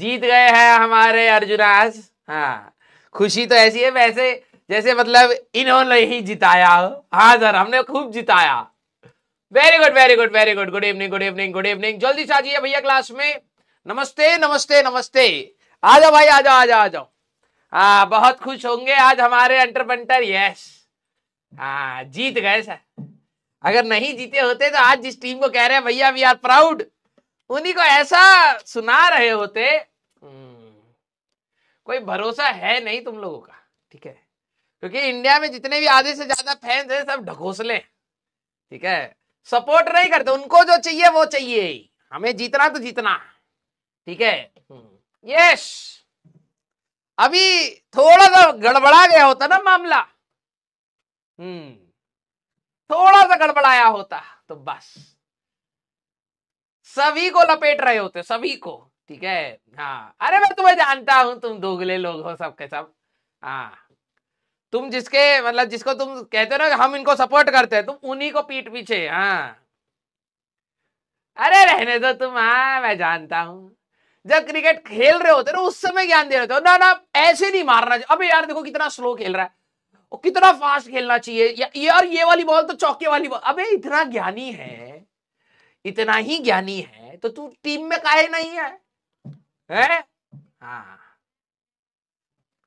जीत गए हैं हमारे अर्जुनाज हाँ खुशी तो ऐसी है वैसे जैसे मतलब इन्होंने ही जिताया हाँ सर हमने खूब जिताया very good very good very good good evening good evening good evening जल्दी से आ जाइए भैया क्लास में नमस्ते नमस्ते नमस्ते आ जाओ भाई आ जाओ आ जाओ आ जाओ हाँ बहुत खुश होंगे आज हमारे अंटरपंटर यस हाँ जीत गए सर अगर नहीं जीते होते तो आज जिस टीम को कह रहे हैं भैया वी आर प्राउड उन्हीं को ऐसा सुना रहे होते हम्म, कोई भरोसा है नहीं तुम लोगों का ठीक है क्योंकि इंडिया में जितने भी आधे से ज्यादा फैंस हैं सब ढकोसले ठीक है सपोर्ट नहीं करते उनको जो चाहिए वो चाहिए हमें जीतना तो जीतना ठीक है यस हम्म, अभी थोड़ा सा गड़बड़ा गया होता ना मामला हम्म थोड़ा सा गड़बड़ाया होता तो बस सभी को लपेट रहे होते सभी को ठीक है हाँ अरे मैं तुम्हें जानता हूं तुम दोगले लोग हो सबके सब हाँ तुम जिसके मतलब जिसको तुम कहते हो ना हम इनको सपोर्ट करते हैं तुम उन्हीं को पीठ पीछे हाँ अरे रहने दो तुम हाँ मैं जानता हूं जब क्रिकेट खेल रहे होते ना उस समय ज्ञान दे रहे होते ना ना ऐसे नहीं मारना अभी यार देखो कितना स्लो खेल रहा है और कितना फास्ट खेलना चाहिए या, यार ये वाली बॉल तो चौके वाली बॉल अबे इतना ज्ञानी है इतना ही ज्ञानी है तो तू टीम में काहे नहीं है हैं हाँ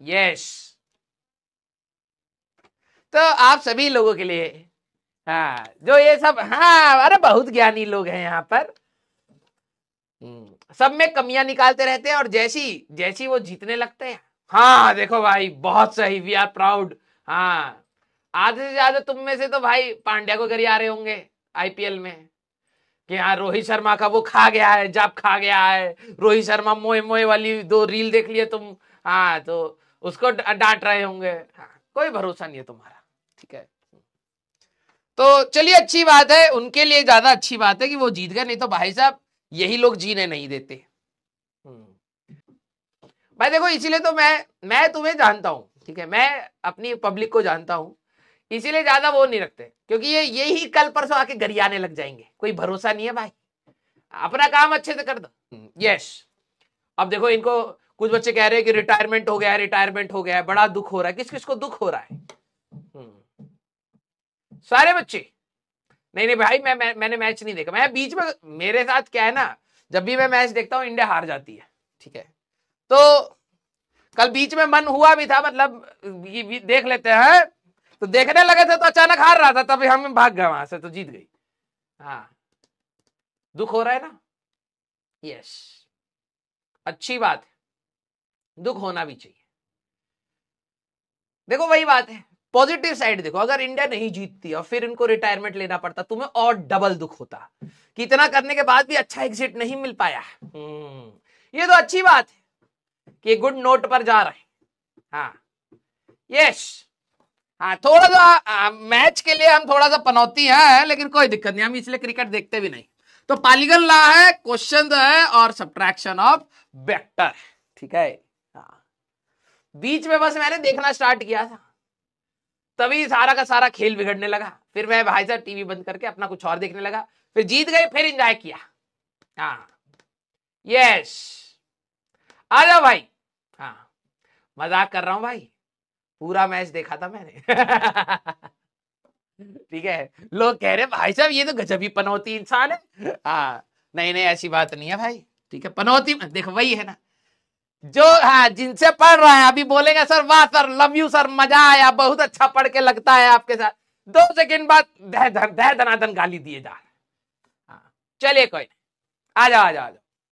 यस तो आप सभी लोगों के लिए हाँ जो ये सब हाँ अरे बहुत ज्ञानी लोग हैं यहाँ पर हम्म, सब में कमियां निकालते रहते हैं और जैसी जैसी वो जीतने लगते हैं हाँ देखो भाई बहुत सही वी आर प्राउड हाँ आधे से ज्यादा तुम में से तो भाई पांड्या को करिए आ रहे होंगे आईपीएल में कि हाँ रोहित शर्मा का वो खा गया है जब खा गया है रोहित शर्मा मोए मोए वाली दो रील देख लिए तुम हाँ तो उसको डांट रहे होंगे हाँ, कोई भरोसा नहीं है तुम्हारा ठीक है तो चलिए अच्छी बात है उनके लिए ज्यादा अच्छी बात है कि वो जीत गए नहीं तो भाई साहब यही लोग जीने नहीं देते हम्म। भाई देखो इसीलिए तो मैं मैं तुम्हें जानता हूँ ठीक है मैं अपनी पब्लिक को जानता हूँ इसीलिए ज्यादा वो नहीं रखते क्योंकि ये यही कल परसों आके गरियाने लग जाएंगे कोई भरोसा नहीं है भाई अपना काम अच्छे से कर दो यस हम्म। अब देखो इनको कुछ बच्चे कह रहे हैं कि रिटायरमेंट हो गया है रिटायरमेंट हो गया है बड़ा दुख हो रहा है किस किस को दुख हो रहा है हम्म। सारे बच्चे नहीं नहीं भाई मैं, मैं मैंने मैच नहीं देखा मैं बीच में मेरे साथ क्या है ना जब भी मैं मैच देखता हूँ इंडिया हार जाती है ठीक है तो कल बीच में मन हुआ भी था मतलब देख लेते हैं तो देखने लगे थे तो अचानक हार रहा था तभी हम भाग गए वहां से तो जीत गई हाँ दुख हो रहा है ना यस अच्छी बात है दुख होना भी चाहिए देखो वही बात है पॉजिटिव साइड देखो अगर इंडिया नहीं जीतती और फिर इनको रिटायरमेंट लेना पड़ता तुम्हें और डबल दुख होता कि इतना करने के बाद भी अच्छा एग्जिट नहीं मिल पाया हम्म। ये तो अच्छी बात है कि गुड नोट पर जा रहे हाँ यस हाँ थोड़ा सा मैच के लिए हम थोड़ा सा पनौती है लेकिन कोई दिक्कत नहीं हम इसलिए क्रिकेट देखते भी नहीं तो पालीगन ला है क्वेश्चन है और सब्ट्रैक्शन ऑफ वेक्टर ठीक है हाँ। बीच में बस मैंने देखना स्टार्ट किया था तभी सारा का सारा खेल बिगड़ने लगा फिर मैं भाई साहब टीवी बंद करके अपना कुछ और देखने लगा फिर जीत गए फिर इंजॉय किया हाँ यस आ जाओ भाई हाँ मजाक कर रहा हूं भाई पूरा मैच देखा था मैंने ठीक है लोग कह रहे भाई साहब ये तो गजबी पनौती इंसान है हाँ नहीं नहीं ऐसी बात नहीं है भाई ठीक है पनौती देखो वही है ना जो हाँ जिनसे पढ़ रहा है अभी बोलेंगे सर वाह सर लव यू सर मजा आया बहुत अच्छा पढ़ के लगता है आपके साथ दो सेकंड बाद दह दह दनादन गाली दिए जा रहे हैं हाँ, चलिए कोई नहीं आ जाओ आ जाओ आ जाओ